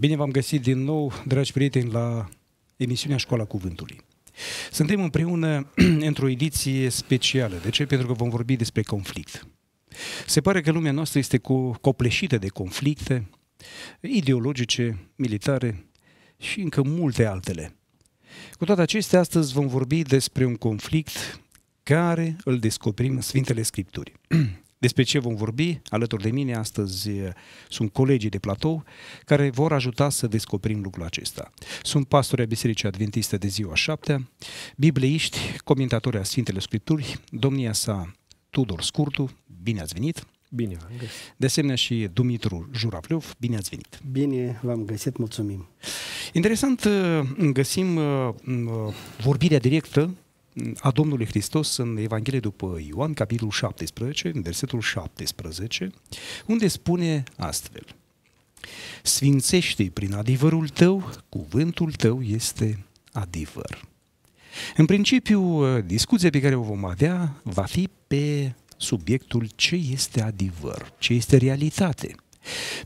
Bine v-am găsit din nou, dragi prieteni, la emisiunea Școala Cuvântului. Suntem împreună într-o ediție specială. De ce? Pentru că vom vorbi despre conflict. Se pare că lumea noastră este cu, copleșită de conflicte ideologice, militare și încă multe altele. Cu toate acestea, astăzi vom vorbi despre un conflict care îl descoperim în Sfintele Scripturi. Despre ce vom vorbi? Alături de mine astăzi sunt colegii de platou care vor ajuta să descoperim lucrul acesta. Sunt pastori Bisericii Adventiste de ziua 7, bibliiști, comentatori a Sfintele Scripturi, domnia sa Tudor Scurtu, bine ați venit! Bine v-am găsit! De asemenea și Dumitru Juravliov, bine ați venit! Bine v-am găsit, mulțumim! Interesant găsim vorbirea directă a Domnului Hristos în Evanghelie după Ioan, capitolul 17, în versetul 17, unde spune astfel. Sfințește prin adevărul tău, cuvântul tău este adevăr. În principiu, discuția pe care o vom avea va fi pe subiectul ce este adevăr, ce este realitate.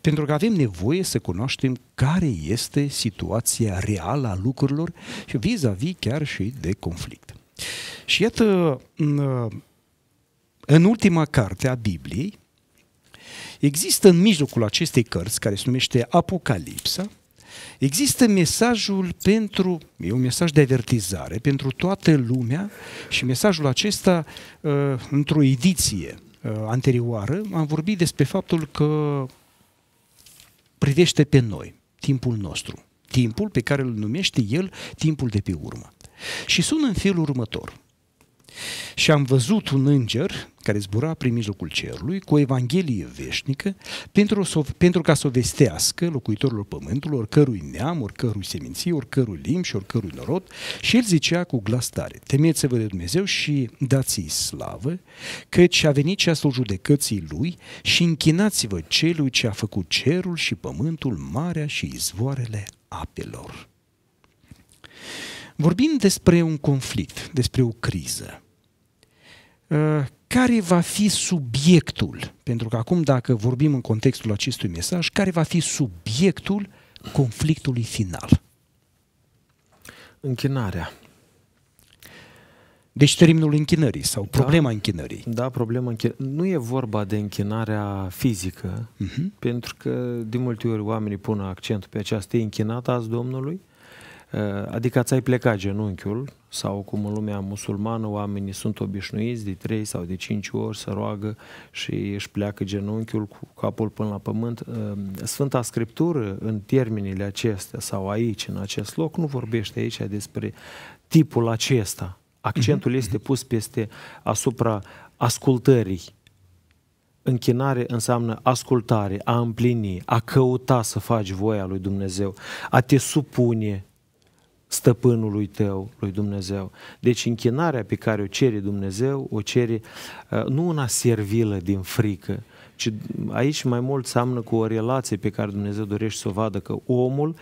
Pentru că avem nevoie să cunoaștem care este situația reală a lucrurilor și vis-a-vis chiar și de conflict. Și iată, în ultima carte a Bibliei, există în mijlocul acestei cărți, care se numește Apocalipsa, Există mesajul pentru, e un mesaj de avertizare pentru toată lumea și mesajul acesta uh, într-o ediție uh, anterioară am vorbit despre faptul că privește pe noi, timpul nostru, timpul pe care îl numește el timpul de pe urmă. Și sună în felul următor. Și am văzut un înger care zbura prin mijlocul cerului cu o evanghelie veșnică pentru, o, pentru ca să o vestească locuitorilor pământului, oricărui neam, oricărui seminție, oricărui limbi și oricărui norod și el zicea cu glas tare, temeți-vă de Dumnezeu și dați-i slavă, căci a venit ceasul judecății lui și închinați-vă celui ce a făcut cerul și pământul, marea și izvoarele apelor. Vorbim despre un conflict, despre o criză. Uh, care va fi subiectul? Pentru că acum, dacă vorbim în contextul acestui mesaj, care va fi subiectul conflictului final? Închinarea. Deci terminul închinării sau da. problema da, închinării. Da, problema închinării. Nu e vorba de închinarea fizică, uh-huh. pentru că de multe ori oamenii pun accentul pe aceasta. E închinat azi Domnului? Uh, Eh, adică ți-ai plecat genunchiul sau cum în lumea musulmană oamenii sunt obișnuiți de trei sau de cinci ori să roagă și își pleacă genunchiul cu capul până la pământ. Eh, Sfânta Scriptură în termenile acestea sau aici, în acest loc, nu vorbește aici despre tipul acesta. Accentul mhm. este pus peste asupra ascultării. Închinare înseamnă ascultare, a împlini, a căuta să faci voia lui Dumnezeu, a te supune stăpânului tău, lui Dumnezeu. Deci închinarea pe care o cere Dumnezeu, o cere uh, nu una servilă din frică, ci aici mai mult seamănă cu o relație pe care Dumnezeu dorește să o vadă, că omul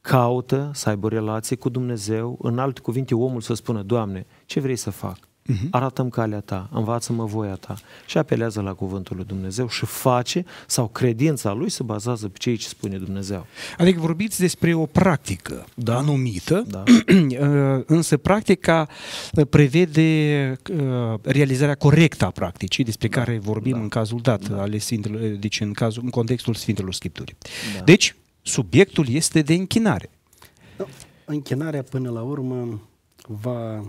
caută să aibă o relație cu Dumnezeu, în alte cuvinte omul să spună, Doamne, ce vrei să fac? Uh-huh. Mhm. Arată-mi calea ta, învață-mă voia ta și apelează la cuvântul lui Dumnezeu și face sau credința lui se bazează pe ceea ce spune Dumnezeu. Adică vorbiți despre o practică da. anumită, da. Uh, însă practica uh, prevede uh, realizarea corectă a practicii despre da. care vorbim da. în cazul dat, da. ale Sfintelor, deci în, cazul, în contextul Sfintelor Scripturii. Da. Deci, subiectul este de închinare. Da. Închinarea până la urmă va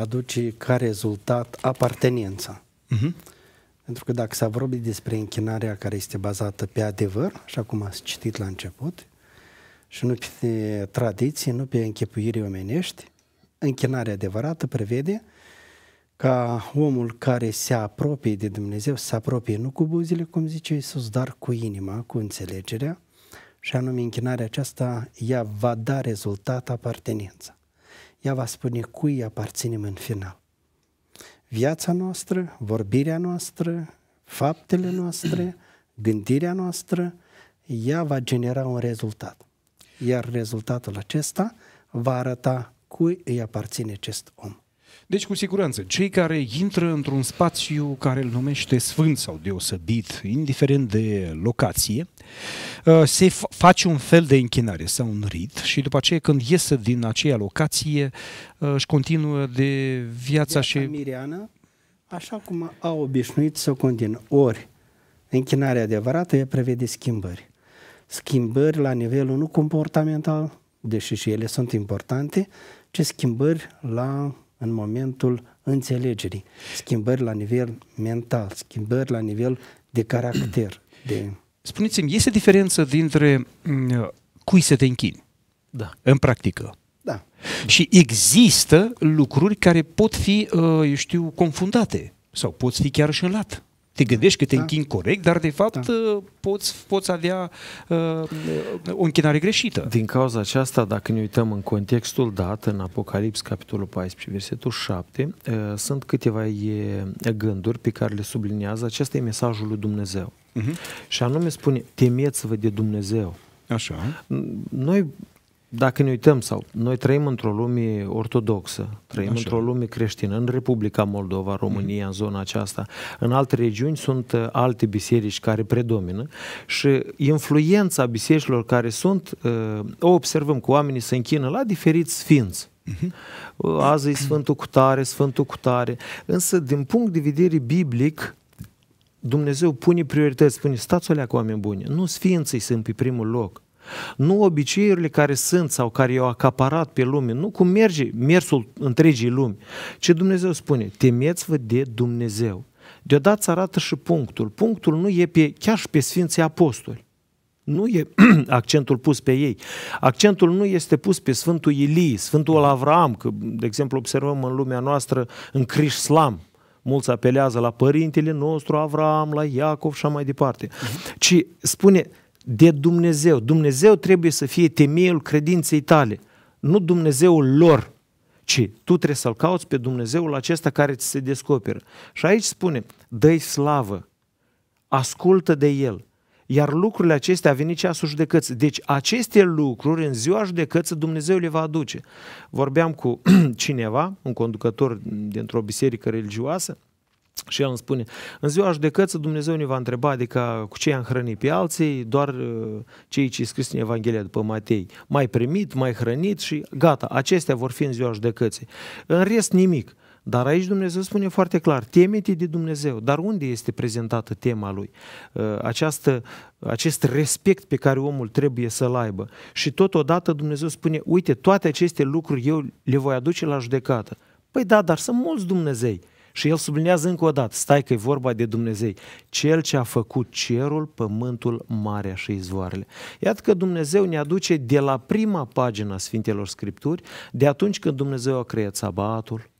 aduce ca rezultat apartenența. Uh-huh. Pentru că dacă s-a vorbit despre închinarea care este bazată pe adevăr, așa cum ați citit la început, și nu pe tradiții, nu pe închipuiri omenești, închinarea adevărată prevede ca omul care se apropie de Dumnezeu să se apropie nu cu buzile, cum zice Iisus, dar cu inima, cu înțelegerea, și anume închinarea aceasta, ea va da rezultat apartenența ea va spune cui aparținem în final. Viața noastră, vorbirea noastră, faptele noastre, gândirea noastră, ea va genera un rezultat. Iar rezultatul acesta va arăta cui îi aparține acest om. Deci, cu siguranță, cei care intră într-un spațiu care îl numește sfânt sau deosebit, indiferent de locație, uh, se face un fel de închinare sau un rit și după aceea când iese din aceea locație uh, își continuă de viața, viața și... Miriană, așa cum a obișnuit să continuă. Ori, închinarea adevărată e prevede schimbări. Schimbări la nivelul nu comportamental, deși și ele sunt importante, ce schimbări la în momentul înțelegerii, schimbări la nivel mental, schimbări la nivel de caracter. De... Spuneți-mi, este diferență dintre mm, cui să te închini da. în practică? Da. Și există lucruri care pot fi, uh, eu știu, confundate sau pot fi chiar și înlat te gândești că te da. închin corect, dar de fapt da. Uh, poți, poți avea uh, o închinare greșită. Din cauza aceasta, dacă ne uităm în contextul dat, în Apocalips, capitolul 14, versetul 7, uh, sunt câteva e, gânduri pe care le subliniază. Acesta e mesajul lui Dumnezeu. Uh-huh. Și anume spune, temeți-vă de Dumnezeu. Așa. Noi dacă ne uităm, sau noi trăim într-o lume ortodoxă, trăim Așa. într-o lume creștină, în Republica Moldova, România, mm. în zona aceasta. În alte regiuni sunt uh, alte biserici care predomină și influența bisericilor care sunt, uh, o observăm cu oamenii se închină la diferiți sfinți. Mm-hmm. Azi e Sfântul Cutare, Sfântul Cutare. Însă, din punct de vedere biblic, Dumnezeu pune priorități, spune, stați o cu oameni buni, nu sfinții sunt pe primul loc, nu obiceiurile care sunt sau care i-au acaparat pe lume, nu cum merge mersul întregii lumi, ci Dumnezeu spune, temeți-vă de Dumnezeu. Deodată îți arată și punctul. Punctul nu e pe, chiar și pe Sfinții Apostoli. Nu e accentul pus pe ei. Accentul nu este pus pe Sfântul Ilie, Sfântul Avram, că, de exemplu, observăm în lumea noastră, în Crișslam, mulți apelează la părintele nostru Avram, la Iacov și mai departe. Mhm. Ci spune, de Dumnezeu. Dumnezeu trebuie să fie temeiul credinței tale, nu Dumnezeul lor, ci tu trebuie să-L cauți pe Dumnezeul acesta care ți se descoperă. Și aici spune, dă slavă, ascultă de El, iar lucrurile acestea a venit ceasul judecății. Deci aceste lucruri în ziua judecății Dumnezeu le va aduce. Vorbeam cu cineva, un conducător dintr-o biserică religioasă, și el îmi spune, în ziua judecății Dumnezeu ne va întreba, adică cu ce am hrănit pe alții, doar uh, cei ce scris în Evanghelia după Matei, mai primit, mai hrănit și gata, acestea vor fi în ziua judecății. În rest nimic. Dar aici Dumnezeu spune foarte clar, temete de Dumnezeu. Dar unde este prezentată tema lui? Uh, această, acest respect pe care omul trebuie să-l aibă. Și totodată Dumnezeu spune, uite, toate aceste lucruri eu le voi aduce la judecată. Păi da, dar sunt mulți Dumnezei și el sublinează încă o dată, stai că e vorba de Dumnezeu, cel ce a făcut cerul, pământul, marea și izvoarele. Iată că Dumnezeu ne aduce de la prima pagină a Sfintelor Scripturi, de atunci când Dumnezeu a creat sabatul,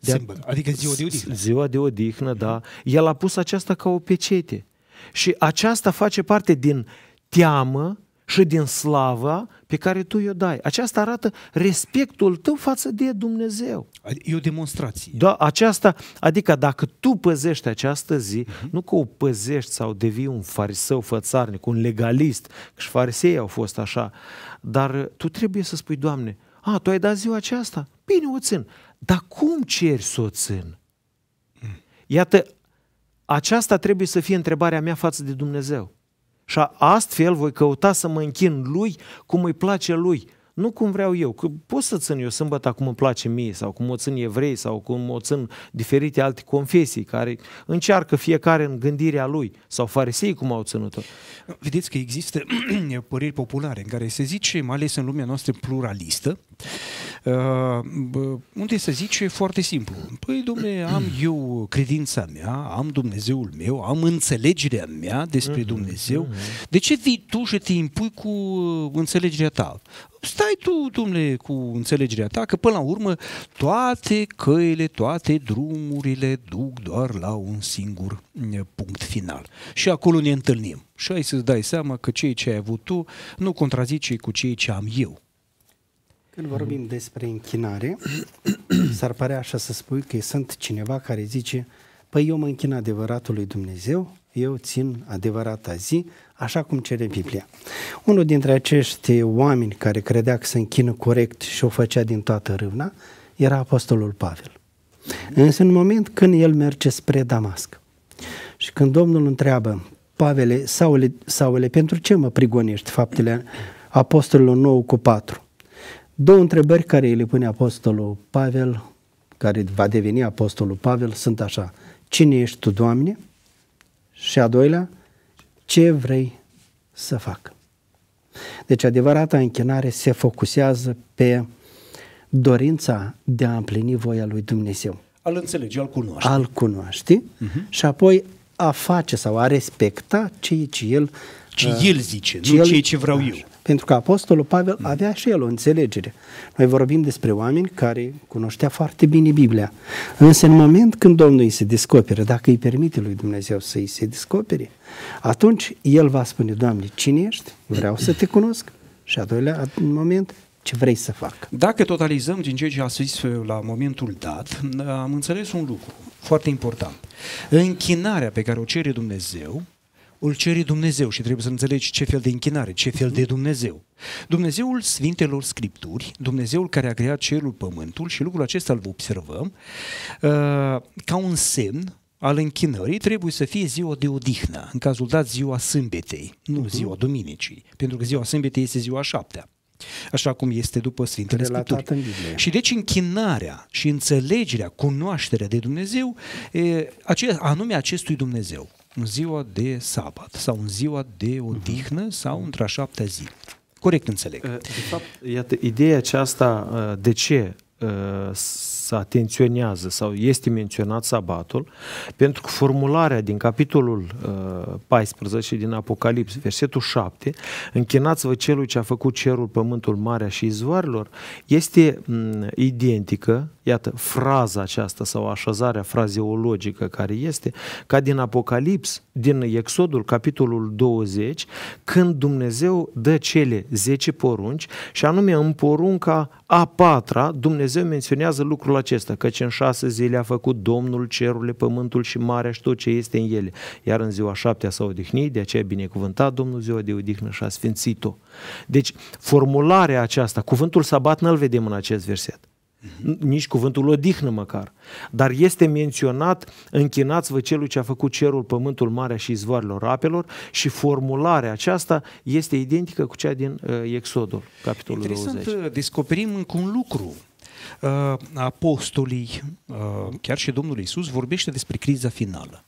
de a... adică ziua de odihnă. Ziua de odihnă, da. El a pus aceasta ca o pecete. Și aceasta face parte din teamă și din slava pe care tu i-o dai. Aceasta arată respectul tău față de Dumnezeu. E o demonstrație. Da, aceasta, adică dacă tu păzești această zi, uh-huh. nu că o păzești sau devii un fariseu fățarnic, un legalist, că și farisei au fost așa, dar tu trebuie să spui, Doamne, a, tu ai dat ziua aceasta? Bine, o țin. Dar cum ceri să o țin? Mm. Iată, aceasta trebuie să fie întrebarea mea față de Dumnezeu și astfel voi căuta să mă închin lui cum îi place lui, nu cum vreau eu, că pot să țin eu sâmbătă cum îmi place mie sau cum o țin evrei sau cum o țin diferite alte confesii care încearcă fiecare în gândirea lui sau farisei cum au ținut-o. Vedeți că există păreri populare în care se zice, mai ales în lumea noastră pluralistă, uh, unde se zice foarte simplu, păi domne, am eu credința mea, am Dumnezeul meu, am înțelegerea mea despre mhm, Dumnezeu, mhm. de ce vii tu și te impui cu înțelegerea ta? Stai tu, dumne, cu înțelegerea ta, că până la urmă toate căile, toate drumurile duc doar la un singur punct final. Și acolo ne întâlnim. Și ai să-ți dai seama că ceea ce ai avut tu nu contrazice cu ceea ce am eu. Când vorbim despre închinare, s-ar părea așa să spui că sunt cineva care zice, păi eu mă închin adevăratului Dumnezeu, eu țin adevărata zi, așa cum cere Biblia. Unul dintre acești oameni care credea că se închină corect și o făcea din toată râvna, era Apostolul Pavel. Însă în moment când el merge spre Damasc și când Domnul întreabă, Pavele, Saule, Saule, pentru ce mă prigonești faptele Apostolului 9 cu 4? Două întrebări care îi pune apostolul Pavel, care va deveni apostolul Pavel, sunt așa. Cine ești tu, Doamne? Și a doilea, ce vrei să fac? Deci adevărata închinare se focusează pe dorința de a împlini voia lui Dumnezeu. Al înțelege, al cunoaște. Al cunoaște uh-huh. și apoi a face sau a respecta ceea ce el... Ce uh, el zice, ce nu el, ceea ce vreau așa. eu. Pentru că Apostolul Pavel mm. avea și el o înțelegere. Noi vorbim despre oameni care cunoștea foarte bine Biblia. Însă în moment când Domnul îi se descoperă, dacă îi permite lui Dumnezeu să îi se descopere, atunci el va spune, Doamne, cine ești? Vreau să te cunosc. Și a doilea moment, ce vrei să fac. Dacă totalizăm din ceea ce a zis la momentul dat, am înțeles un lucru foarte important. Închinarea pe care o cere Dumnezeu îl cere Dumnezeu și trebuie să înțelegi ce fel de închinare, ce fel de Dumnezeu. Dumnezeul Sfintelor Scripturi, Dumnezeul care a creat cerul, pământul și lucrul acesta îl observăm, uh, ca un semn al închinării trebuie să fie ziua de odihnă, în cazul dat ziua sâmbetei, nu uh-huh. ziua duminicii, pentru că ziua sâmbetei este ziua șaptea așa cum este după Sfintele Scripturi. În Și deci închinarea și înțelegerea, cunoașterea de Dumnezeu, e, anume acestui Dumnezeu în ziua de sabat sau în ziua de mhm. odihnă sau într-a șaptea zi. Corect înțeleg. Uh, de fapt, iată, ideea aceasta uh, de ce uh, se atenționează sau este menționat sabatul, pentru că formularea din capitolul uh, 14 din Apocalips, versetul 7, închinați-vă celui ce a făcut cerul, pământul, marea și izvoarelor, este m- mm, identică, iată, fraza aceasta sau așezarea frazeologică care este, ca din Apocalips, din Exodul, capitolul 20, când Dumnezeu dă cele 10 porunci și anume în porunca a patra, Dumnezeu menționează lucrul acesta, căci în șase zile a făcut Domnul cerurile, pământul și marea și tot ce este în ele. Iar în ziua șaptea s-a odihnit, de aceea binecuvântat Domnul ziua de odihnă și a sfințit-o. Deci formularea aceasta, cuvântul sabat nu l vedem în acest verset. Uh-huh. Nici cuvântul odihnă măcar. Dar este menționat, închinați-vă celui ce a făcut cerul, pământul, marea și izvoarelor apelor și formularea aceasta este identică cu cea din uh, Exodul, capitolul Interesant, 20. Uh, descoperim încă un lucru. Uh, apostolii, uh, chiar și Domnul Isus, vorbește despre criza finală.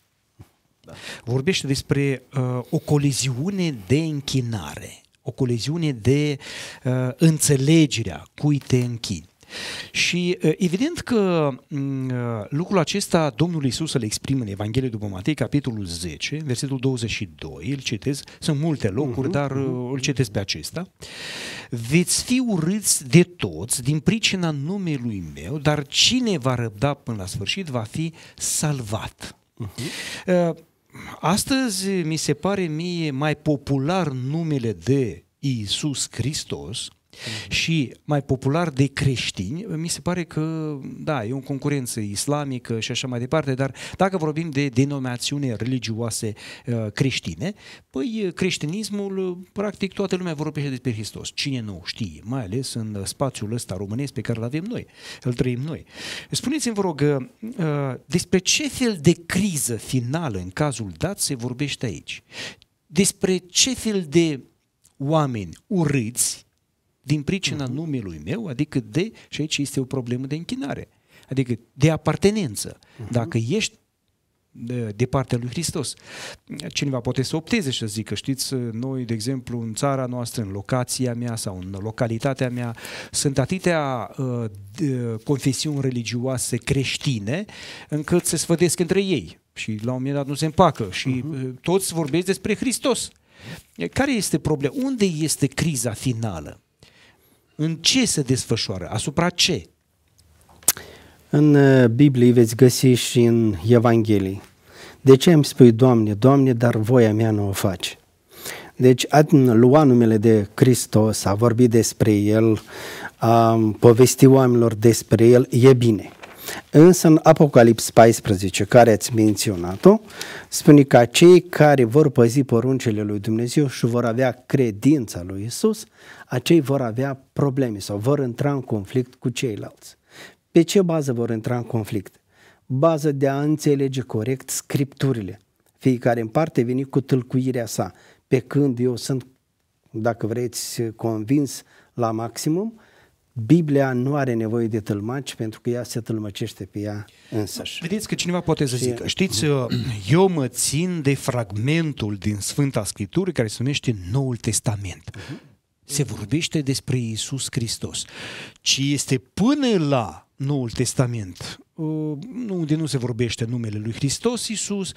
Da. Vorbește despre uh, o coliziune de închinare, o coliziune de uh, înțelegerea cui te închini. Și uh, evident că mm, uh, lucrul acesta Domnul Isus îl exprimă în Evanghelie după Matei, capitolul 10, versetul 22, îl citez, sunt multe locuri, uh-huh, dar uh-huh. îl citez pe acesta. Veți fi urâți de toți din pricina numelui meu, dar cine va răbda până la sfârșit va fi salvat. Uh-huh. Astăzi mi se pare mie mai popular numele de Iisus Hristos Mhm. Și mai popular de creștini, mi se pare că, da, e o concurență islamică și așa mai departe, dar dacă vorbim de denominațiune religioase uh, creștine, păi uh, creștinismul, uh, practic toată lumea vorbește despre Hristos. Cine nu știe, mai ales în spațiul ăsta românesc pe care îl avem noi, îl trăim noi. Spuneți-mi, vă rog, despre ce fel de criză finală în cazul dat se vorbește aici? Despre ce fel de oameni urâți din pricina uh-huh. numelui meu, adică de, și aici este o problemă de închinare, adică de apartenență. Uh-huh. Dacă ești de, de partea lui Hristos. Cineva poate să opteze și să zică, știți, noi, de exemplu, în țara noastră, în locația mea sau în localitatea mea, sunt atâtea uh, confesiuni religioase creștine încât se sfădesc între ei și la un moment dat nu se împacă și uh-huh. toți vorbesc despre Hristos. Care este problema? Unde este criza finală? În ce se desfășoară? Asupra ce? În uh, Biblie veți găsi și în Evanghelii. De ce îmi spui, Doamne, Doamne, dar voia mea nu o faci? Deci a luat numele de Hristos, a vorbi despre El, a povesti oamenilor despre El, e bine. Însă în Apocalips 14, care ați menționat-o, spune că cei care vor păzi poruncile lui Dumnezeu și vor avea credința lui Isus, acei vor avea probleme sau vor intra în conflict cu ceilalți. Pe ce bază vor intra în conflict? Bază de a înțelege corect scripturile. Fiecare în parte veni cu tâlcuirea sa, pe când eu sunt, dacă vreți, convins la maximum Biblia nu are nevoie de tâlmaci pentru că ea se tâlmăcește pe ea însăși. Vedeți că cineva poate să zică, știți, uh, eu mă țin de fragmentul din Sfânta Scriptură care se numește Noul Testament. Mhm. Se vorbește despre Isus Hristos. Ce este până la Noul Testament, uh, unde nu se vorbește numele lui Hristos Isus,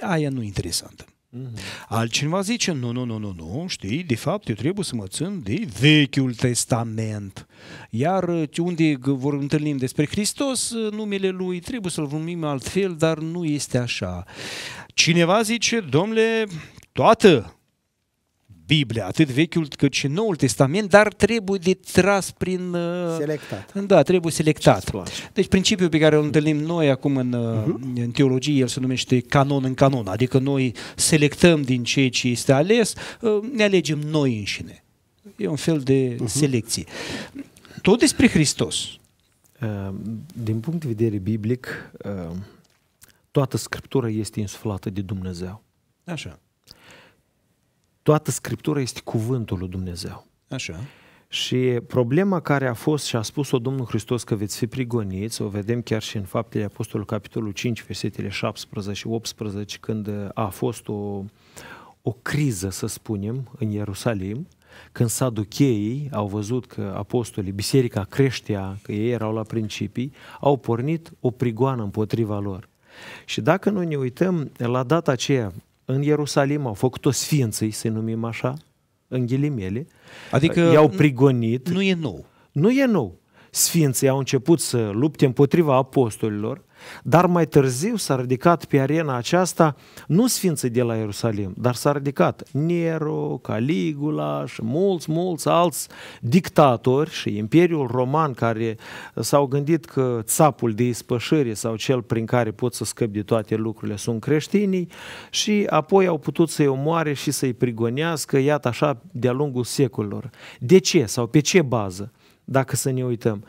aia nu interesantă. Mm-hmm. Altcineva zice, nu, nu, nu, nu, nu, știi, de fapt eu trebuie să mă țin de Vechiul Testament. Iar uh, unde vor întâlnim despre Hristos, uh, numele Lui trebuie să-L numim altfel, dar nu este așa. Cineva zice, domnule, toată Biblia, atât Vechiul cât și Noul Testament, dar trebuie de tras prin... Uh, selectat. Da, trebuie selectat. Deci principiul pe care îl întâlnim noi acum în, uh-huh. în teologie, el se numește canon în canon, adică noi selectăm din ceea ce este ales, uh, ne alegem noi înșine. E un fel de uh-huh. selecție. Tot despre Hristos. Uh, din punct de vedere biblic, toată Scriptura este insuflată de Dumnezeu. Așa. Toată Scriptura este cuvântul lui Dumnezeu. Așa. Și problema care a fost și a spus-o Domnul Hristos că veți fi prigoniți, o vedem chiar și în Faptele Apostolului, capitolul 5, versetele 17 și 18, când a fost o, o criză, să spunem, în Ierusalim, când saducheii au văzut că apostolii, biserica creștea, că ei erau la principii, au pornit o prigoană împotriva lor. Și dacă noi ne uităm la data aceea, în Ierusalim, au făcut-o sfinții, să numim așa, în ghilimele. Adică uh, i-au prigonit. Nu e nou. Nu e nou. Sfinții au început să lupte împotriva apostolilor, dar mai târziu s-a ridicat pe arena aceasta nu sfinții de la Ierusalim, dar s-a ridicat Nero, Caligula și mulți, mulți alți dictatori și Imperiul Roman care s-au gândit că țapul de ispășire sau cel prin care pot să scăp de toate lucrurile sunt creștinii și apoi au putut să-i omoare și să-i prigonească, iată așa, de-a lungul secolilor. De ce sau pe ce bază? Dacă să ne uităm,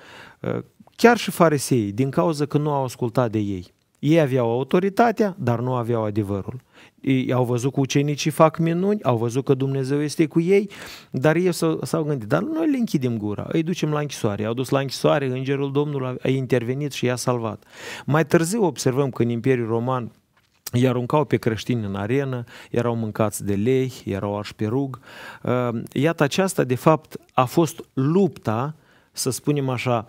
chiar și fariseii, din cauza că nu au ascultat de ei. Ei aveau autoritatea, dar nu aveau adevărul. Ei au văzut că ucenicii fac minuni, au văzut că Dumnezeu este cu ei, dar ei s-au gândit, dar noi le închidem gura, îi ducem la închisoare. Au dus la închisoare, îngerul Domnului a intervenit și i-a salvat. Mai târziu observăm că în Imperiul Roman îi aruncau pe creștini în arenă, erau mâncați de lei, erau arși pe rug. Ă, iată aceasta, de fapt, a fost lupta să spunem așa,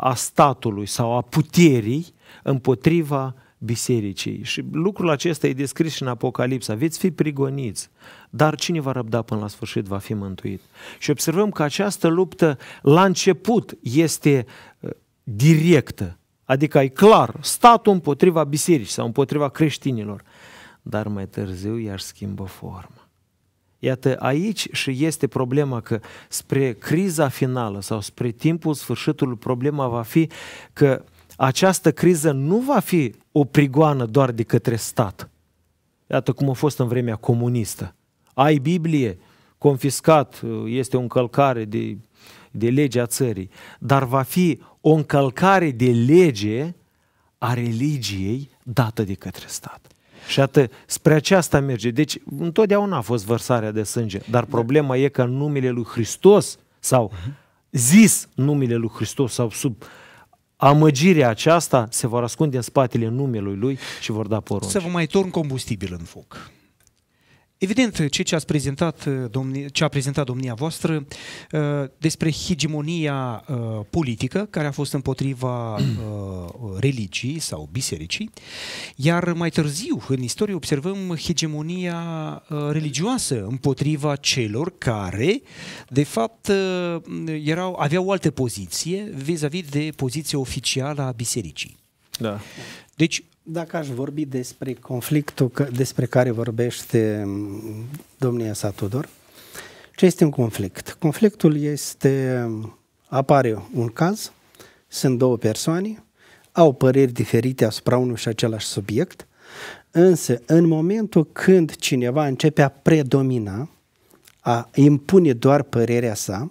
a statului sau a puterii împotriva bisericii. Și lucrul acesta e descris și în Apocalipsa. Veți fi prigoniți, dar cine va răbda până la sfârșit va fi mântuit. Și observăm că această luptă la început este directă, adică e clar, statul împotriva bisericii sau împotriva creștinilor, dar mai târziu i schimbă forma. Iată, aici și este problema că spre criza finală sau spre timpul sfârșitului, problema va fi că această criză nu va fi o prigoană doar de către stat. Iată cum a fost în vremea comunistă. Ai Biblie, confiscat, este o încălcare de, de legea țării, dar va fi o încălcare de lege a religiei dată de către stat. Și atât, spre aceasta merge. Deci întotdeauna a fost vărsarea de sânge, dar da. problema e că numele lui Hristos sau mhm. zis numele lui Hristos sau sub amăgirea aceasta se vor ascunde în spatele numelui lui și vor da porunci. Să vă mai torn combustibil în foc. Evident, ce ați prezentat, uh, domni, ce a prezentat domnia voastră uh, despre hegemonia uh, politică care a fost împotriva religii sau bisericii, iar mai târziu în istorie observăm hegemonia religioasă împotriva celor care, de fapt, erau, aveau o altă poziție vis-a-vis de poziția oficială a bisericii. Da. Deci, dacă aș vorbi despre conflictul că, despre care vorbește mm, domnia sa Tudor, ce este un conflict? Conflictul este, apare un caz, sunt două persoane, au păreri diferite asupra unui și același subiect, însă în momentul când cineva începe a predomina, a impune doar părerea sa,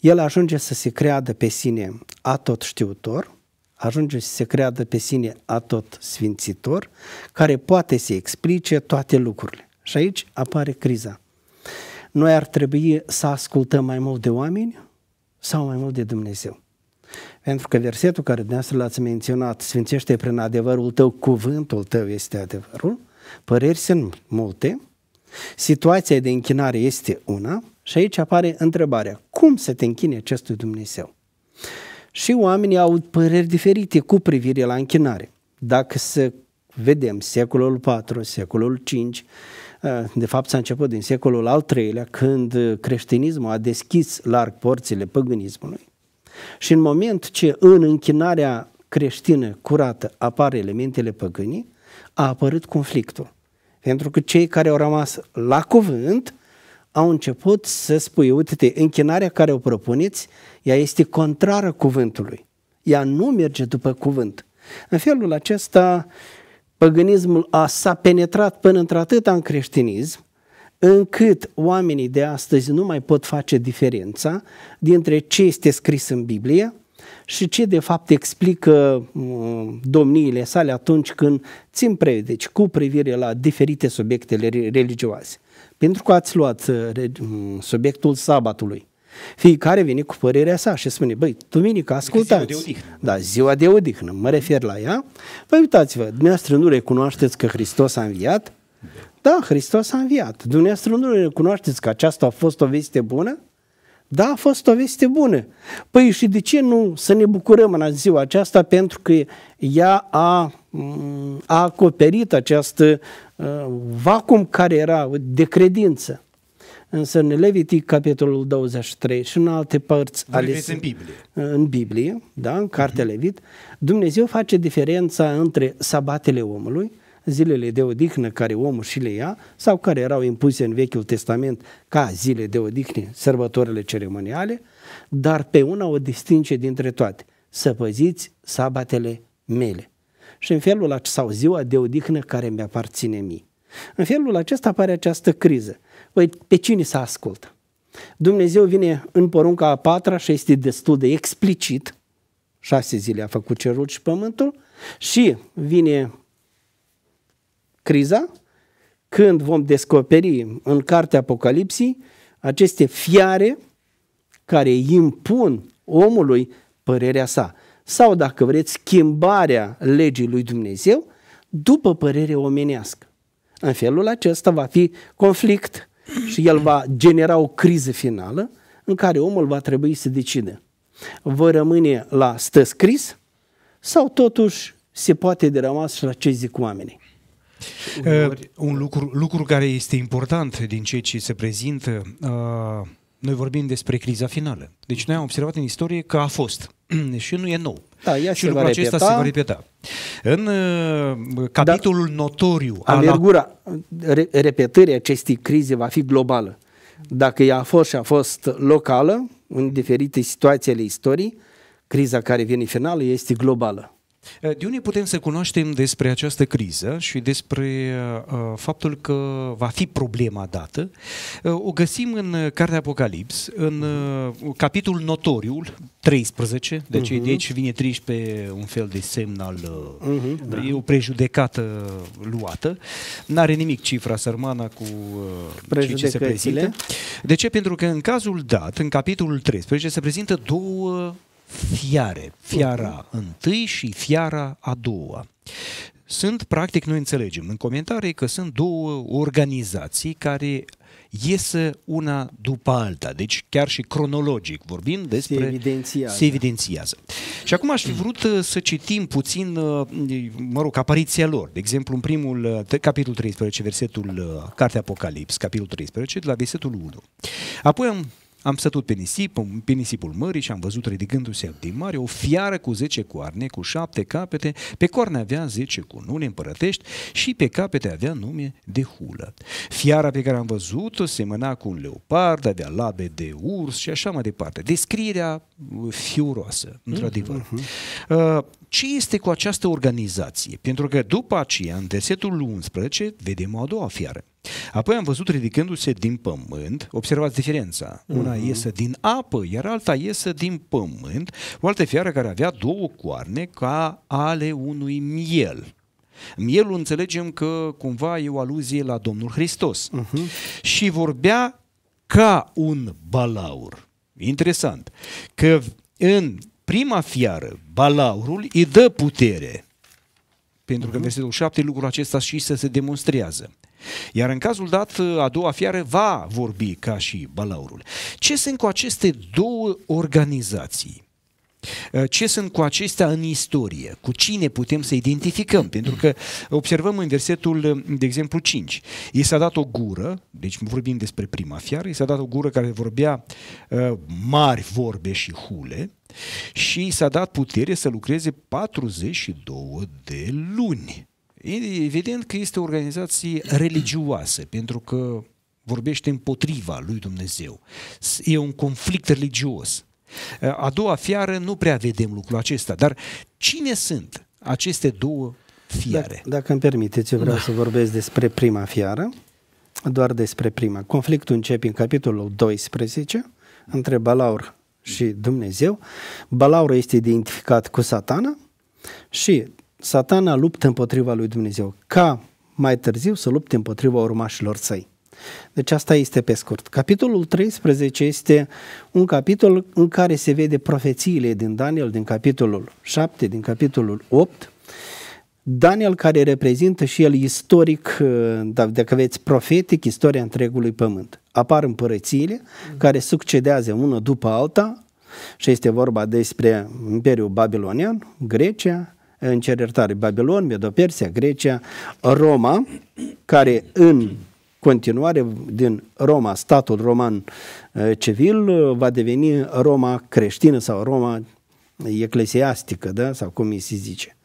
el ajunge să se creadă pe sine atot știutor, ajunge să se creadă pe sine atot sfințitor, care poate să explice toate lucrurile. Și aici apare criza. Noi ar trebui să ascultăm mai mult de oameni sau mai mult de Dumnezeu? Pentru că versetul care dumneavoastră l-ați menționat, sfințește prin adevărul tău, cuvântul tău este adevărul, păreri sunt multe, situația de închinare este una și aici apare întrebarea, cum să te închine acestui Dumnezeu? și oamenii au păreri diferite cu privire la închinare. Dacă să vedem secolul IV, secolul V, ă, de fapt s-a început din secolul al III-lea, când creștinismul a deschis larg porțile păgânismului și în moment ce în închinarea creștină curată apar elementele păgânii, a apărut conflictul. Pentru că cei care au rămas la cuvânt au început să spui, uite-te, închinarea care o propuneți, ea este contrară cuvântului. Ea nu merge după cuvânt. În felul acesta, păgânismul a, s-a penetrat până într-atâta în creștinism, încât oamenii de astăzi nu mai pot face diferența dintre ce este scris în Biblie și ce de fapt explică domniile sale atunci când țin predici cu privire la diferite subiectele religioase pentru că ați luat uh, mm, subiectul sabatului. Fiecare vine cu părerea sa și spune, băi, duminica, ascultați. Ziua de da, ziua de odihnă, mă refer la ea. Păi uitați-vă, dumneavoastră nu recunoașteți că Hristos a înviat? Da, Hristos a înviat. Dumneavoastră nu recunoașteți că aceasta a fost o veste bună? Da, a fost o veste bună. Păi și de ce nu să ne bucurăm în ziua aceasta? Pentru că ea a, mm, a acoperit acest uh, vacum care era de credință. Însă în Levitic, capitolul 23 și în alte părți ale... în Biblie. În Biblie, da, în cartea uh-huh. Levit, Dumnezeu face diferența între sabatele omului zilele de odihnă care omul și le ia sau care erau impuse în Vechiul Testament ca zile de odihnă, sărbătorile ceremoniale, dar pe una o distinge dintre toate, să păziți sabatele mele. Și în felul acesta, sau ziua de odihnă care mi aparține mie. În felul acesta apare această criză. Păi, pe cine să ascultă? Dumnezeu vine în porunca a patra și este destul de explicit, șase zile a făcut cerul și pământul, și vine criza, când vom descoperi în cartea Apocalipsii aceste fiare care impun omului părerea sa sau, dacă vreți, schimbarea legii lui Dumnezeu după părere omenească. În felul acesta va fi conflict și el va genera o criză finală în care omul va trebui să decide. Vă rămâne la stă scris sau totuși se poate rămas și la ce zic oamenii. Uh, un lucru, lucru care este important din ceea ce se prezintă, uh, noi vorbim despre criza finală. Deci noi am observat în istorie că a fost și nu e nou. Da, ea și lucrul acesta repeta. se va repeta. În uh, capitolul Dar notoriu Amergura al... repetării acestei crize va fi globală. Dacă ea a fost și a fost locală, în diferite situații ale istoriei, criza care vine finală este globală. Eh, de unde putem să cunoaștem despre această criză și despre eh, eh, faptul că va fi problema dată? o găsim în Cartea Apocalips, în capitolul notoriul 13, deci uh-huh. Mhm. de aici vine 13 un fel de semn al... Uh-huh, da. E o prejudecată luată. N-are nimic cifra sărmana cu ce, ce se prezintă. De ce? Pentru că în cazul dat, în capitolul 13, se prezintă două fiare, fiara întâi și fiara a doua. Sunt, practic, noi înțelegem în comentarii că sunt două organizații care iese una după alta, deci chiar și cronologic vorbind despre... Se evidențiază. Se evidențiază. Și acum aș fi vrut uh, să citim puțin, uh, mă rog, apariția lor. De exemplu, în primul, uh, capitolul 13, versetul, Cartea Apocalips, capitolul 13, de la versetul 1. Apoi am am sătut pe nisip, pe nisipul mării și am văzut ridicându-se din mare o fiară cu zece coarne, cu șapte capete, pe corne avea zece cunune împărătești și pe capete avea nume de hulă. Fiara pe care am văzut-o semăna cu un leopard, avea labe de urs și așa mai departe. Descrierea uh, fiuroasă, mhm, într-adevăr. Uh-huh. Ce este cu această organizație? Pentru că după aceea, în versetul 11, vedem o a doua fiară Apoi am văzut ridicându-se din pământ, observați diferența, una uh-huh. iese din apă, iar alta iese din pământ, o altă fiară care avea două coarne ca ale unui miel. Mielul înțelegem că cumva e o aluzie la Domnul Hristos. Uh-huh. Și vorbea ca un balaur. Interesant. Că în prima fiară, balaurul îi dă putere. Pentru uh-huh. că în mhm. versetul 7 lucrul acesta și să se demonstrează. Iar în cazul dat, a doua fiară va vorbi ca și balaurul. Ce sunt cu aceste două organizații? Uh, ce sunt cu acestea în istorie? Cu cine putem să identificăm? Pentru că observăm în versetul, uh, de exemplu, 5. I s-a dat o gură, deci vorbim despre prima fiară, i s-a dat o gură care vorbea uh, mari vorbe și hule și i s-a dat putere să lucreze 42 de luni. Evident că este o organizație religioasă, pentru că vorbește împotriva lui Dumnezeu. E un conflict religios. A doua fiară nu prea vedem lucrul acesta, dar cine sunt aceste două fiare? Dacă, dacă îmi permiteți, eu vreau da. să vorbesc despre prima fiară, doar despre prima. Conflictul începe în capitolul 12, între Balaur și Dumnezeu. Balaur este identificat cu satana și satana luptă împotriva lui Dumnezeu, ca mai târziu să lupte împotriva urmașilor săi. Deci asta este pe scurt. Capitolul 13 este un capitol în care se vede profețiile din Daniel, din capitolul 7, din capitolul 8. Daniel care reprezintă și el istoric, da, dacă veți profetic, istoria întregului pământ. Apar împărățiile care succedează una după alta și este vorba despre Imperiul Babilonian, Grecia, în cer iertare, Babilon, Medo-Persia, Grecia, Roma, care în continuare din Roma, statul roman eh, civil, eh, va deveni Roma creștină sau Roma eclesiastică, da? sau cum îi se zice.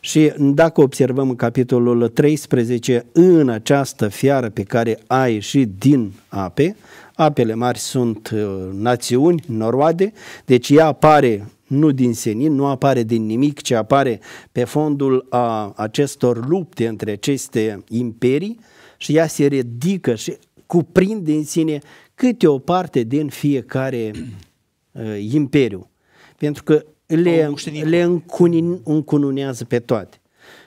Și dacă observăm în capitolul 13, în această fiară pe care a ieșit din ape, apele mari sunt eh, națiuni, noroade, deci ea apare nu din senin, nu apare din nimic, ci apare pe fondul a acestor lupte între aceste imperii și ea se ridică și cuprinde în sine câte o parte din fiecare uh, imperiu. Pentru că le, le încunin, încununează pe toate.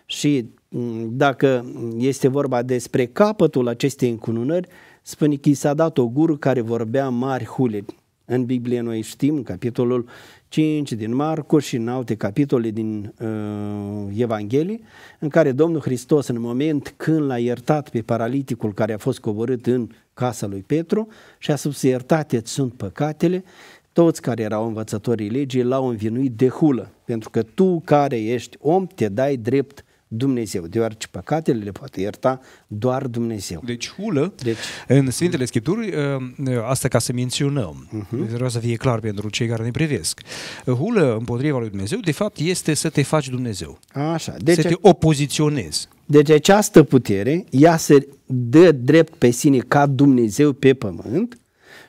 Și mm, dacă este vorba despre capătul acestei încununări, spune că i s-a dat o gură care vorbea mari huleni în Biblie noi știm, capitolul 5 din Marcu și în alte capitole din uh, Evanghelie, în care Domnul Hristos, în moment când l-a iertat pe paraliticul care a fost coborât în casa lui Petru și a spus, iertate sunt păcatele, toți care erau învățătorii legii l-au învinuit de hulă, pentru că tu care ești om te dai drept Dumnezeu, deoarece păcatele le poate ierta doar Dumnezeu. Deci hulă deci, în Sfintele Scripturi, ă, ă, asta ca să menționăm, uh-huh. vreau să fie clar pentru cei care ne privesc, hulă împotriva lui Dumnezeu, de fapt, este să te faci Dumnezeu. Așa. Deci, să te opoziționezi. Deci această putere, ea se dă drept pe sine ca Dumnezeu pe pământ,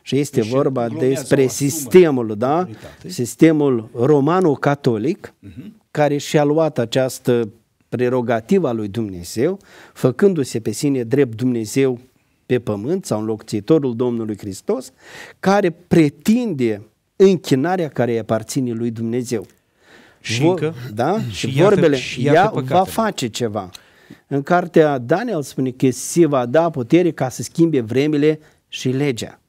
și este deci vorba despre sistemul, da? Sistemul romano-catolic, uh-huh. care și-a luat această prerogativa lui Dumnezeu, făcându-se pe sine drept Dumnezeu pe pământ sau înlocuitorul Domnului Hristos, care pretinde închinarea care îi aparține lui Dumnezeu. Și Vo- încă, da? și, și vorbele, și ea păcatele. va face ceva. În cartea Daniel spune că se va da putere ca să schimbe vremile și legea.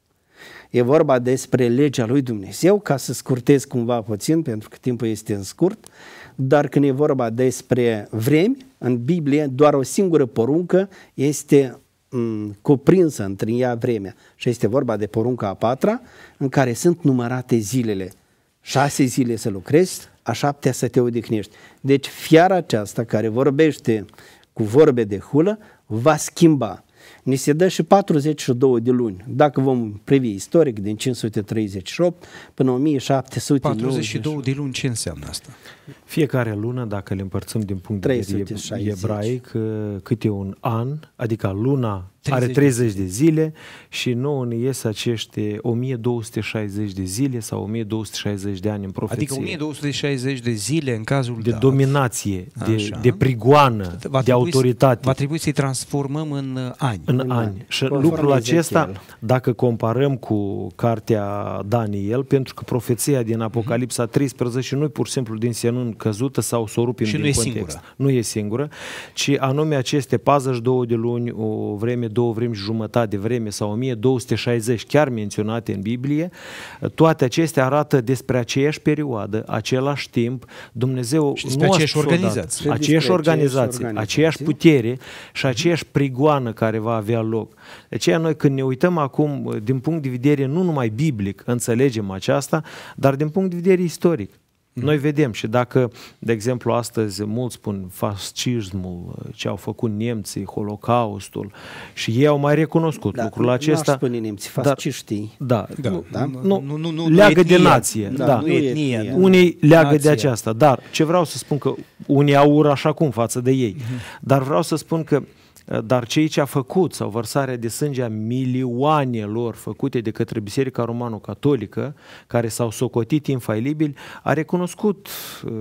E vorba despre legea lui Dumnezeu, ca să scurtez cumva puțin, pentru că timpul este în scurt. Uh, dar când e vorba despre vremi, în Biblie doar o singură poruncă este mm, cuprinsă între ea vremea și este vorba de porunca a patra în care sunt numărate zilele. Șase zile să lucrezi, a șaptea să te odihnești. Deci fiara aceasta care vorbește cu vorbe de hulă va schimba Ni se dă și 42 de luni, dacă vom privi istoric, din 538 până 1700. 42 de luni, ce înseamnă asta? Fiecare lună, dacă le împărțăm din punct 360. de vedere ebraic, câte un an, adică luna 30 are 30 de zile și nouă ne ies acești 1260 de zile sau 1260 de ani în adică profeție. Adică 1260 de zile în cazul de dat. dominație, de, de prigoană, va de autoritate. Va trebui să-i transformăm în uh, ani. În, în ani. ani. Și Conform lucrul acesta, dacă comparăm cu cartea Daniel, pentru că profeția din Apocalipsa 13 nu e pur și simplu din senun căzută sau să o rupim și din nu context. E singură. Nu e singură, ci anume aceste 42 de luni, o vreme două vremi și jumătate de vreme sau 1260 chiar menționate în Biblie, toate acestea arată despre aceeași perioadă, același timp, Dumnezeu și nu aceeași organizație, aceeași, aceeași organizație, aceeași putere și aceeași prigoană care va avea loc. De aceea noi când ne uităm acum din punct de vedere nu numai biblic, înțelegem aceasta, dar din punct de vedere istoric. Mhm. Noi vedem și dacă, de exemplu, astăzi mulți spun fascismul, ce au făcut nemții, holocaustul și ei au mai recunoscut da, lucrul acesta. Nu spune nemții, fasciștii. Dar, da, da. da. Nu, nu, nu, nu, leagă nu de nație. Da, da. Nu etnie, unii da. nu. leagă nație. de aceasta, dar ce vreau să spun că unii au ură așa cum față de ei, uh-huh. dar vreau să spun că uh, Eh, dar cei ce a făcut sau vărsarea de sânge a milioanelor făcute de către Biserica Romano-Catolică, care s-au socotit infailibili, a recunoscut uh,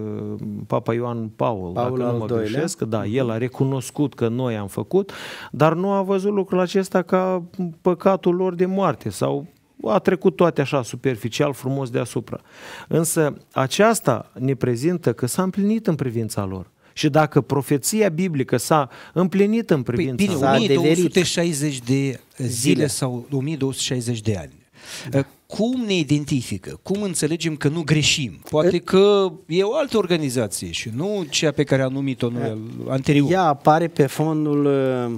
Papa Ioan Paul, Paul dacă nu mă greșesc, da, mhm. el a recunoscut că noi am făcut, dar nu a văzut lucrul acesta ca păcatul lor de moarte sau a trecut toate așa superficial, frumos deasupra. Însă aceasta ne prezintă că s-a împlinit în privința lor. Și dacă profeția biblică s-a împlinit în păi, privința... Păi, bine, 1260 de zile, zile sau 1260 de ani. Da. Cum ne identifică? Cum înțelegem că nu greșim? Poate ă, că e o altă organizație și nu ceea pe care a numit-o noi ă, anterior. Ea apare pe fondul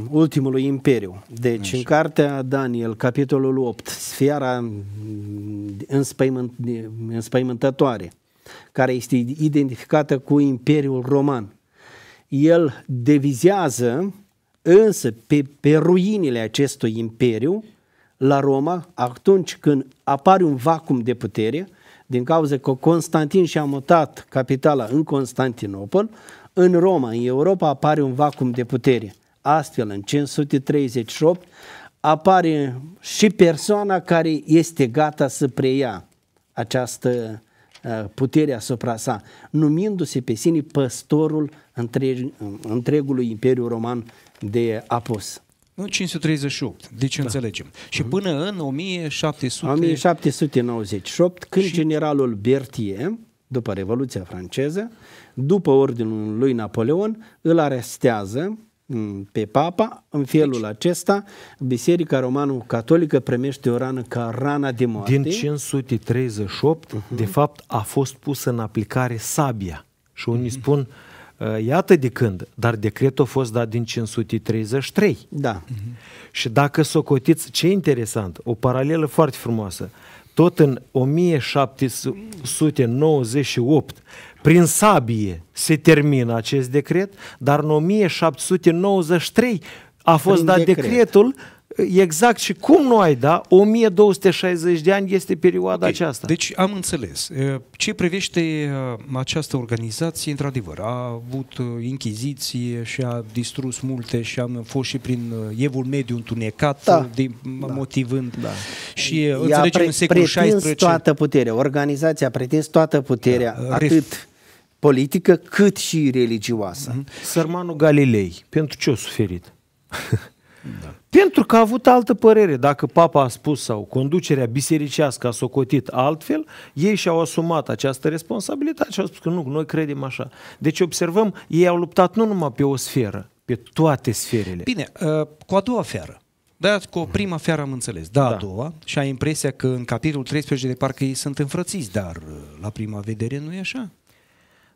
ultimului imperiu. Deci Așa. în cartea Daniel, capitolul 8, sfiara înspăimânt, înspăimântătoare, care este identificată cu Imperiul Roman el devizează însă pe, pe ruinile acestui imperiu la Roma, atunci când apare un vacum de putere, din cauza că Constantin și-a mutat capitala în Constantinopol, în Roma, în Europa, apare un vacum de putere. Astfel, în 538, apare și persoana care este gata să preia această Uh, puterea asupra sa, numindu-se pe sine păstorul întreg, întregului Imperiu Roman de apus. În 538, deci da. înțelegem. Și mhm. până în 1700... 1798, când și... generalul Berthier, după Revoluția franceză, după ordinul lui Napoleon, îl arestează pe papa, în felul deci, acesta Biserica Romano-Catolică primește o rană ca rana de moarte. Din 538, uh-huh. Mhm. de fapt, a fost pusă în aplicare sabia. Și unii uh-huh. spun, ă, iată de când, dar decretul a fost dat din 533. Da. Uh-huh. Și dacă cotiți, ce interesant, o paralelă foarte frumoasă, tot în 1798 prin sabie se termină acest decret, dar în 1793 a fost Prin dat decret. decretul Exact și cum nu ai da, 1260 de ani este perioada okay. aceasta. Deci am înțeles. Ce privește această organizație, într-adevăr, a avut inchiziție și a distrus multe și am fost și prin evul mediu întunecat, da. De, da. motivând. Da. Și a înțelegem în secolul 16... toată puterea, organizația a pretins toată puterea, da. atât politică cât și religioasă. Mhm. Sărmanul Galilei, pentru ce a suferit? Da. Pentru că a avut altă părere. Dacă papa a spus sau conducerea bisericească a socotit altfel, ei și-au asumat această responsabilitate și au spus că nu, noi credem așa. Deci observăm, ei au luptat nu numai pe o sferă, pe toate sferele. Bine, uh, cu a doua feră. Da, cu prima mhm. fiară am înțeles. Da, da, a doua. Și ai impresia că în capitolul 13 de parcă ei sunt înfrățiți, dar uh, la prima vedere nu e așa.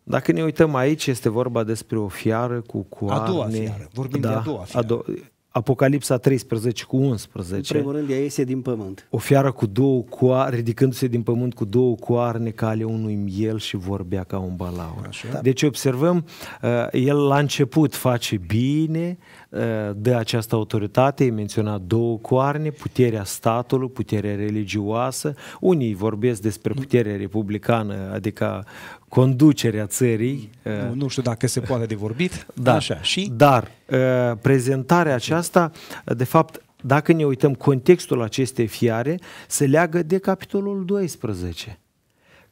Dacă ne uităm aici, este vorba despre o fiară cu coarne. A doua fiară, vorbim da, de a doua fiară. A do- Apocalipsa 13 cu 11. În primul rând, ea iese din pământ. O fiară cu două coarne, ridicându-se din pământ cu două coarne ca ale unui miel și vorbea ca un balaur. Așa. Da. Deci observăm, uh, el la început face bine, uh, de această autoritate, e menționat două coarne, puterea statului, puterea religioasă, unii vorbesc despre puterea republicană, adică conducerea țării. Nu, uh, nu știu dacă se poate de vorbit. Da, așa, și? Dar uh, prezentarea aceasta, uh, de fapt, dacă ne uităm contextul acestei fiare, se leagă de capitolul 12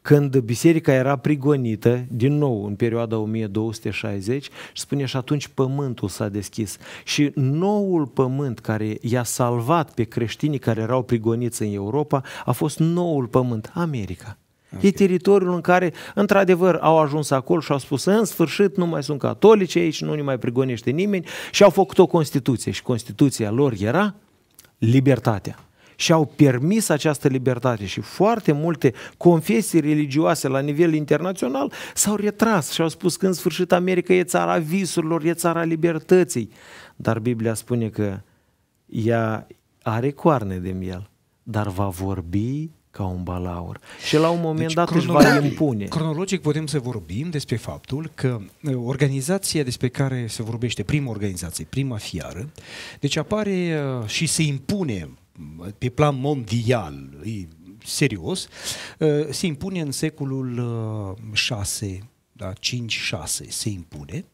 când biserica era prigonită, din nou, în perioada 1260, și spune și atunci pământul s-a deschis. Și noul pământ care i-a salvat pe creștinii care erau prigoniți în Europa a fost noul pământ, America. Okay. E teritoriul în care, într-adevăr, au ajuns acolo și au spus, în sfârșit, nu mai sunt catolici aici, nu ne mai prigonește nimeni și au făcut o Constituție și Constituția lor era libertatea și au permis această libertate și foarte multe confesii religioase la nivel internațional s-au retras și au spus că în sfârșit America e țara visurilor, e țara libertății. Dar Biblia spune că ea are coarne de miel, dar va vorbi ca un balaur. Și la un moment deci, dat își va impune. Cronologic putem să vorbim despre faptul că organizația despre care se vorbește, prima organizație, prima fiară, deci apare și se impune pe plan mondial, serios, se impune în secolul 6, da, 5-6 se impune,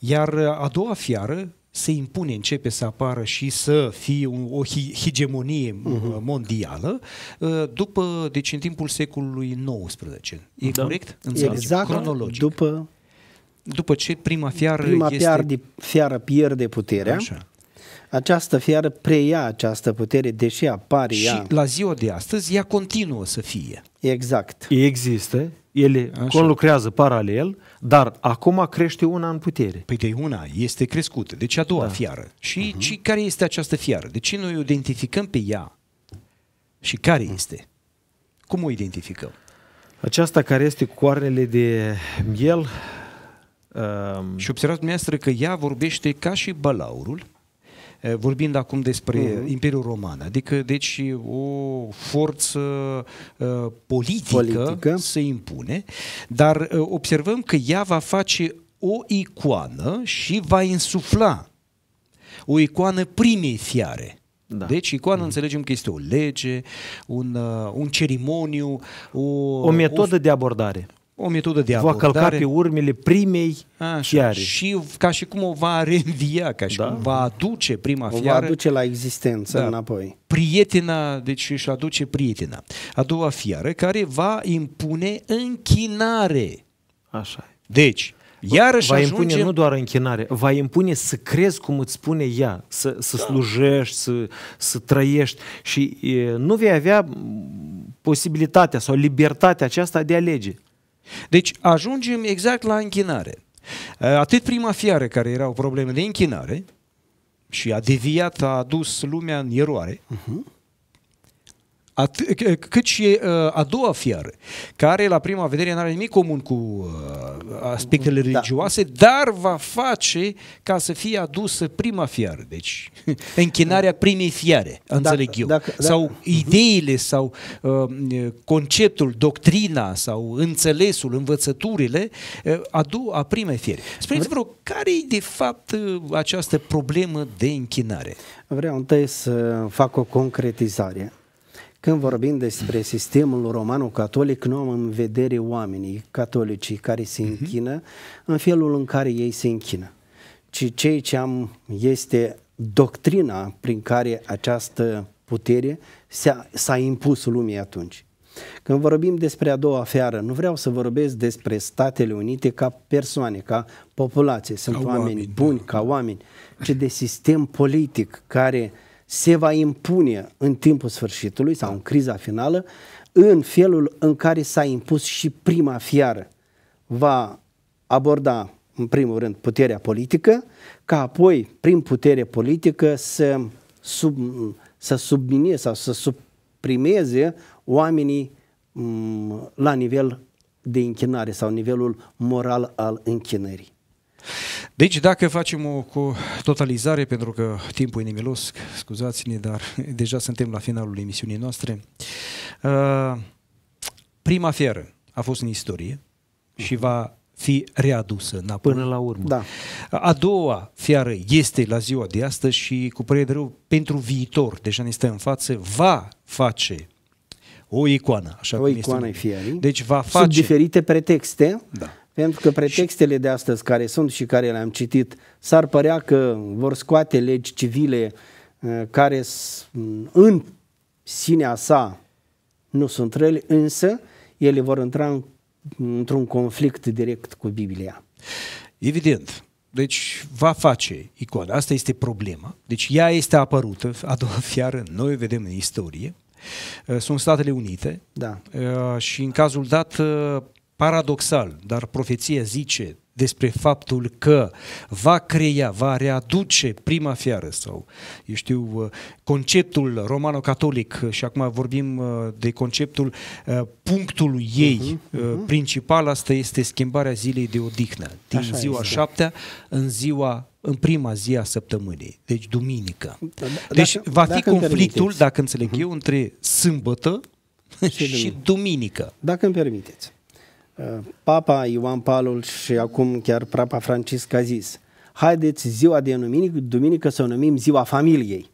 iar a doua fiară se impune, începe să apară și să fie o hegemonie uh-huh. mondială uh, după, deci în timpul secolului XIX. E da. corect? Înțeleg. Exact, cronologic. după după ce prima fiară prima este... fiară pierde puterea. Așa această fiară preia această putere, deși apare Și la ziua de astăzi ea continuă să fie. Exact. Există, ele Așa. conlucrează paralel, dar acum crește una în putere. Păi de una este crescută, deci a doua da. fiară. Și, uh-huh. și care este această fiară? De ce noi o identificăm pe ea? Și care mhm. este? Cum o identificăm? Aceasta care este cu coarnele de miel. Um... Și observați dumneavoastră că ea vorbește ca și balaurul, Eh, vorbind acum despre uh-huh. Imperiul Roman, adică deci o forță uh, politică, politică se impune, dar uh, observăm că ea va face o icoană și va insufla o icoană primei fiare. Da. Deci icoană mm. înțelegem că este o lege, un, uh, un cerimoniu, o, o metodă o, de abordare o metodă de abordare. Va călca pe urmele primei Așa, fiare. Și ca și cum o va reînvia, ca și da. cum va aduce prima o fiară. O va aduce la existență da, înapoi. Prietena, deci își aduce prietena. A doua fiară care va impune închinare. Așa Deci, Iarăși va ajunge... impune nu doar închinare, va impune să crezi cum îți spune ea, să, să slujești, să, să trăiești și e, nu vei avea posibilitatea sau libertatea aceasta de a alege. Deci ajungem exact la închinare. Atât prima fiară care erau probleme de închinare și a deviat, a adus lumea în eroare, uh-huh. At- cât și uh, a doua fiară, care la prima vedere nu are nimic comun cu uh, aspectele da. religioase, dar va face ca să fie adusă prima fiară. Deci, închinarea primei fiare, da, înțeleg eu. Dacă, dacă, sau da. ideile, sau uh, conceptul, doctrina, sau înțelesul, învățăturile uh, a, doua, a primei fiare Spuneți-vă, care e de fapt uh, această problemă de închinare? Vreau întâi să fac o concretizare. Când vorbim despre sistemul romano-catolic, nu am în vedere oamenii catolici care se mhm. închină în felul în care ei se închină, ci ceea ce am este doctrina prin care această putere s-a impus lumii atunci. Când vorbim despre a doua feară, nu vreau să vorbesc despre Statele Unite ca persoane, ca populație, sunt ca oameni, oameni buni, da. ca oameni, ci de sistem politic care se va impune în timpul sfârșitului sau în criza finală în felul în care s-a impus și prima fiară. Va aborda în primul rând puterea politică, ca apoi prin putere politică să, sub, să submineze sau să suprimeze oamenii mm, la nivel de închinare sau nivelul moral al închinării. Deci dacă facem o totalizare, pentru că timpul e nimilos, scuzați-ne, dar deja suntem la finalul emisiunii noastre. Uh, prima fiară a fost în istorie și va fi readusă înapoi. Până la urmă. Da. A doua fiară este la ziua de astăzi și cu părere de rău, pentru viitor, deja ne stă în față, va face o icoană. Așa o icoană este. Fiarii, deci va face... Sub diferite pretexte. Da pentru că pretextele de astăzi care sunt și care le-am citit, s-ar părea că vor scoate legi civile uh, care mm, în sinea sa nu sunt rele, însă ele vor intra într-un conflict direct cu Biblia. Evident. Deci va face icoana. Asta este problema. Deci ea este apărută, a doua fiară, noi o vedem în istorie. Uh, sunt Statele Unite da. Uh, și în cazul dat Paradoxal, dar profeția zice despre faptul că va crea, va readuce prima fiară sau, eu știu, uh, conceptul romano-catolic uh, și acum vorbim uh, de conceptul punctului mhm, ei uh-huh, uh-huh. principal, asta este schimbarea zilei de odihnă, din Așa ziua este. șaptea în ziua în prima zi a săptămânii, deci duminică. Da, da, deci dacă, deci va fi conflictul, dacă înțeleg uh-huh. eu, mhm. între sâmbătă și, și duminică. Dacă îmi permiteți. Papa Ioan Palul și acum chiar Papa Francisc a zis haideți ziua de duminică, duminică să o numim ziua familiei.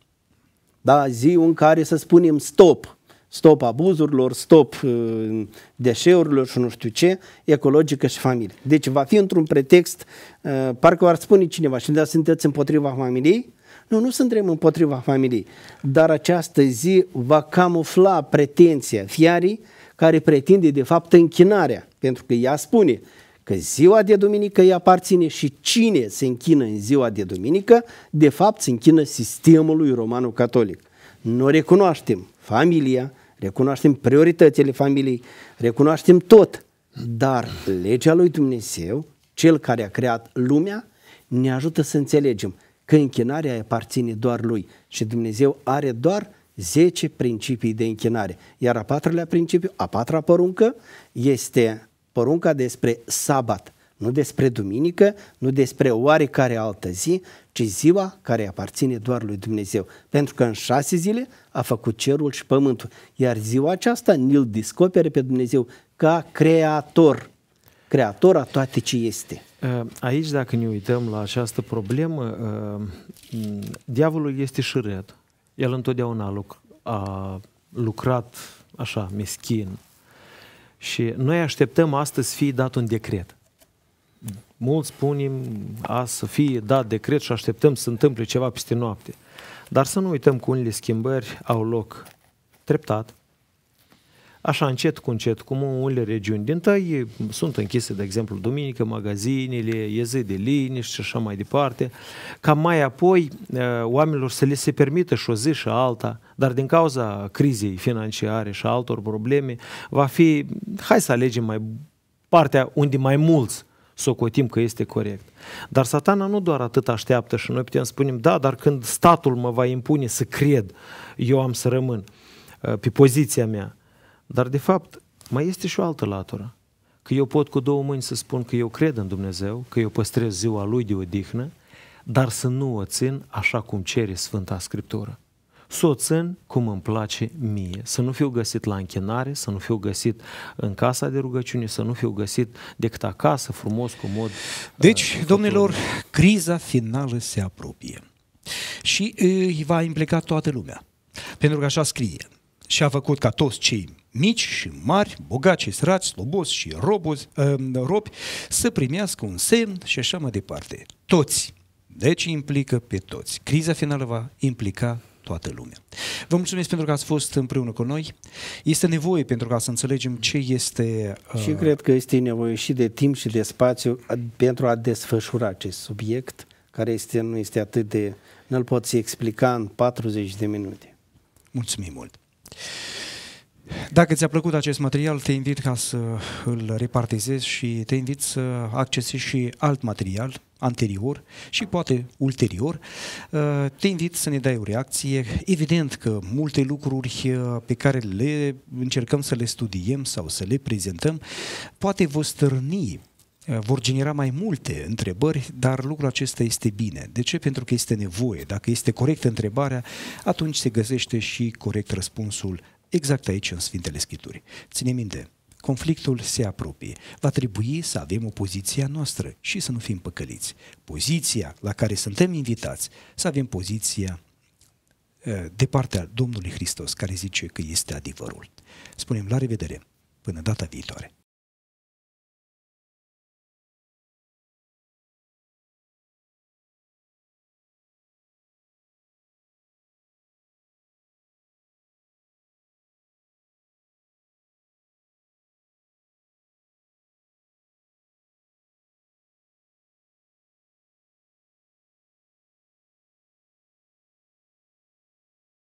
Da, zi în care să spunem stop, stop abuzurilor, stop uh, deșeurilor și nu știu ce, ecologică și familie. Deci va fi într-un pretext, uh, parcă ar spune cineva, și da, sunteți împotriva familiei? Nu, nu suntem împotriva familiei, dar această zi va camufla pretenția fiarii care pretinde de fapt închinarea pentru că ea spune că ziua de duminică îi aparține și cine se închină în ziua de duminică, de fapt se închină sistemului romano-catolic. Noi recunoaștem familia, recunoaștem prioritățile familiei, recunoaștem tot, dar legea lui Dumnezeu, cel care a creat lumea, ne ajută să înțelegem că închinarea aparține doar lui și Dumnezeu are doar 10 principii de închinare. Iar a patrulea principiu, a patra poruncă, este porunca despre sabat, nu despre duminică, nu despre oarecare altă zi, ci ziua care aparține doar lui Dumnezeu. Pentru că în șase zile a făcut cerul și pământul, iar ziua aceasta ni-l descopere pe Dumnezeu ca creator, creator a toate ce este. Ă, aici, dacă ne uităm la această problemă, ă, diavolul este șiret. El întotdeauna a lucrat așa, meschin, și noi așteptăm astăzi să fie dat un decret. Mulți spunem a să fie dat decret și așteptăm să întâmple ceva peste noapte. Dar să nu uităm că unele schimbări au loc treptat, așa încet cu încet, cum în unele regiuni din tăi sunt închise, de exemplu, duminică, magazinele, e zi de liniște și așa mai departe, ca mai apoi ă, oamenilor să le se permită și o zi și alta, dar din cauza crizei financiare și altor probleme, va fi, hai să alegem mai partea unde mai mulți socotim că este corect. Dar satana nu doar atât așteaptă și noi putem spune, da, dar când statul mă va impune să cred, eu am să rămân ă, pe poziția mea. Dar de fapt, mai este și o altă latură. Că eu pot cu două mâini să spun că eu cred în Dumnezeu, că eu păstrez ziua Lui de odihnă, dar să nu o țin așa cum cere Sfânta Scriptură. Să o țin cum îmi place mie, să nu fiu găsit la închinare, să nu fiu găsit în casa de rugăciune, să nu fiu găsit decât acasă, frumos, cu mod. Deci, uh, domnilor, criza finală se apropie și uh, îi va implica toată lumea. Pentru că așa scrie și a făcut ca toți cei mici și mari, bogați și sărați, slobozi și robozi, ehm, robi, să primească un semn și așa mai departe. Toți. Deci implică pe toți. Criza finală va implica toată lumea. Vă mulțumesc pentru că ați fost împreună cu noi. Este nevoie pentru ca să înțelegem ce este... Uh... Și cred că este nevoie și de timp și de spațiu pentru a desfășura acest subiect care este, nu este atât de... Nu-l poți explica în 40 de minute. Mulțumim mult! Dacă ți-a plăcut acest material, te invit ca să îl repartizezi și te invit să accesezi și alt material anterior și poate ulterior. Uh, te invit să ne dai o reacție. Evident că multe lucruri uh, pe care le încercăm să le studiem sau să le prezentăm, poate vă stârni uh, vor genera mai multe întrebări, dar lucrul acesta este bine. De ce? Pentru că este nevoie. Dacă este corectă întrebarea, atunci se găsește și corect răspunsul exact aici în Sfintele Scripturi. Ține minte, conflictul se apropie. Va trebui să avem o poziție a noastră și să nu fim păcăliți. Poziția la care suntem invitați, să avem poziția eh, de partea Domnului Hristos, care zice că este adevărul. Spunem la revedere, până data viitoare.